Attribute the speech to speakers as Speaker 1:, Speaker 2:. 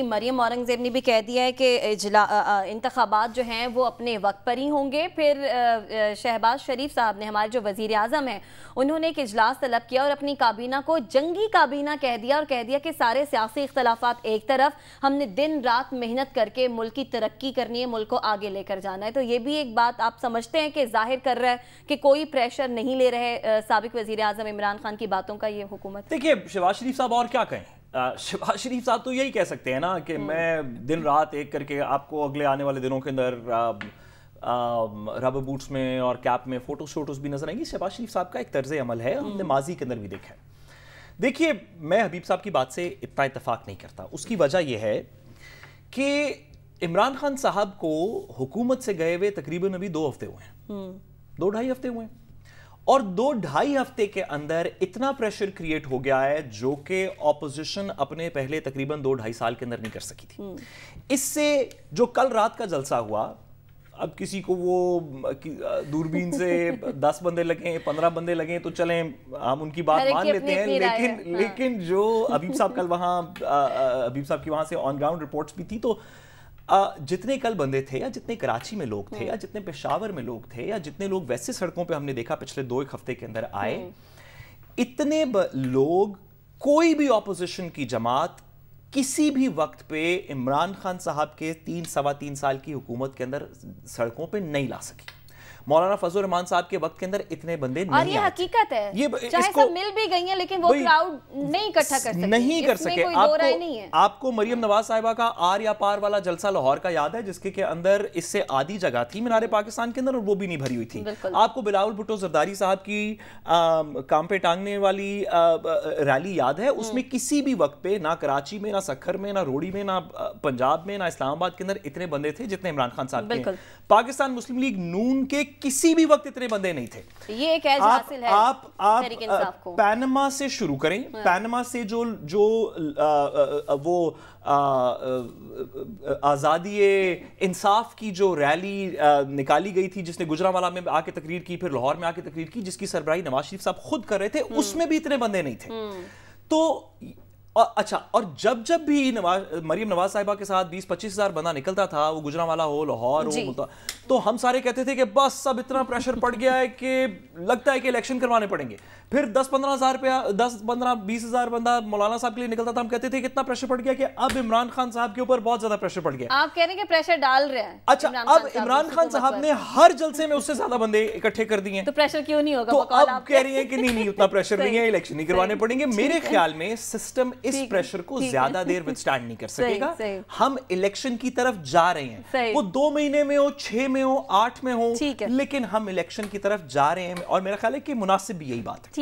Speaker 1: मरियम औरंगजेब ने भी कह दिया है कि इंतबात जो हैं वो अपने वक्त पर ही होंगे फिर शहबाज शरीफ साहब ने हमारे जो वजीर अजम हैं उन्होंने एक इजलास तलब किया और अपनी काबीना को जंगी काबीना कह दिया और कह दिया कि सारे सियासी इख्तलाफा एक तरफ हमने दिन रात मेहनत करके मुल्क की तरक्की करनी है मुल्क को आगे लेकर जाना है तो ये भी एक बात आप समझते हैं कि जाहिर कर रहा है कि कोई प्रेशर नहीं ले रहे सबक वजी अजम इमरान खान की बातों का ये हुकूमत देखिए शहबाज शरीफ साहब और क्या कहें शिवाज हाँ, शरीफ साहब तो यही कह सकते हैं ना कि हम्म। मैं दिन रात एक करके आपको अगले आने वाले दिनों के अंदर रबर बूट्स में और कैप में फ़ोटो शोटोज भी नजर आएंगी शहबाज शरीफ साहब का एक तर्ज अमल है हमने हम्म। माजी के अंदर भी देखा है देखिए मैं हबीब साहब की बात से इतना इतफाक़ नहीं करता उसकी वजह यह है कि इमरान खान साहब को हुकूमत से गए हुए तकरीबन अभी दो हफ्ते हुए हैं हम्म। दो ढाई हफ्ते हुए हैं और दो ढाई हफ्ते के अंदर इतना प्रेशर क्रिएट हो गया है जो कि ऑपोजिशन अपने पहले तकरीबन दो ढाई साल के अंदर नहीं कर सकी थी हम्म। इससे जो कल रात का जलसा हुआ अब किसी को वो दूरबीन से दस बंदे लगे पंद्रह बंदे लगे तो चलें हम उनकी बात मान लेते हैं लेकिन है। हाँ। लेकिन जो अबीब साहब कल वहाँ अबीब साहब की वहाँ से ऑन ग्राउंड रिपोर्ट्स भी थी तो जितने कल बंदे थे या जितने कराची में लोग थे हम्म। या जितने पेशावर में लोग थे या जितने लोग वैसे सड़कों पे हमने देखा पिछले दो एक हफ्ते के अंदर आए हम्म। इतने लोग कोई भी ऑपोजिशन की जमात किसी भी वक्त पे इमरान खान साहब के तीन सवा तीन साल की हुकूमत के अंदर सड़कों पे नहीं ला सकी मौलाना फजल रहमान साहब के वक्त के अंदर इतने बंदे और ये हकीकत है ये चाहे सब मिल भी गई है लेकिन वो क्राउड नहीं इकट्ठा कर सके नहीं कर सके आपको नहीं है आपको मरियम नवाज साहिबा का आर या पार वाला जलसा लाहौर का याद है जिसके के अंदर इससे आधी जगह थी मीनारे पाकिस्तान के अंदर और वो भी नहीं भरी हुई थी आपको बिलावल भुट्टो जरदारी साहब की काम पे टांगने वाली रैली याद है हम्म। उसमें किसी भी वक्त पे ना कराची में ना सखर में ना रोड़ी में ना पंजाब में ना इस्लामाबाद के अंदर इतने बंदे थे जितने इमरान खान साहब पाकिस्तान मुस्लिम लीग नून के किसी भी वक्त इतने बंदे नहीं थे ये एक आप, आप, है आप आप, आप पैनमा से शुरू करें हाँ। पैनमा से जो जो आ, आ, वो आज़ादी इंसाफ की जो रैली निकाली गई थी जिसने गुजरावाला में आके तकरीर की फिर लाहौर में आके तकरीर की जिसकी सरबराही नवाज शरीफ साहब खुद कर रहे थे हम्म। उसमें भी इतने बंदे नहीं थे हम्म। तो और अच्छा और जब जब भी नवाज मरीम नवाज साहिबा के साथ 20 पच्चीस हजार बंदा निकलता था वो गुजरा वाला हो लाहौर हो तो हम सारे कहते थे कि बस सब इतना प्रेशर पड़ गया है कि लगता है कि इलेक्शन करवाने पड़ेंगे फिर 10 पंद्रह हजार रुपया दस पंद्रह बीस हजार बंदा मौलाना साहब के लिए निकलता था हम कहते थे कि इतना प्रेशर पड़ गया कि अब इमरान खान साहब के ऊपर बहुत ज्यादा प्रेशर पड़ गया आप कह रहे हैं कि प्रेशर डाल रहे हैं अच्छा अब इमरान खान साहब ने हर जलसे में उससे ज्यादा बंदे इकट्ठे कर दिए तो प्रेशर क्यों नहीं होगा तो आप कह रही है कि नहीं नहीं उतना प्रेशर नहीं है इलेक्शन नहीं करवाने पड़ेंगे मेरे ख्याल में सिस्टम इस प्रेशर को ज्यादा देर विदस्टैंड नहीं कर सकेगा हम इलेक्शन की तरफ जा रहे हैं वो दो महीने में हो छह में हो आठ में हो लेकिन हम इलेक्शन की तरफ जा रहे हैं और मेरा ख्याल है कि मुनासिब भी यही बात है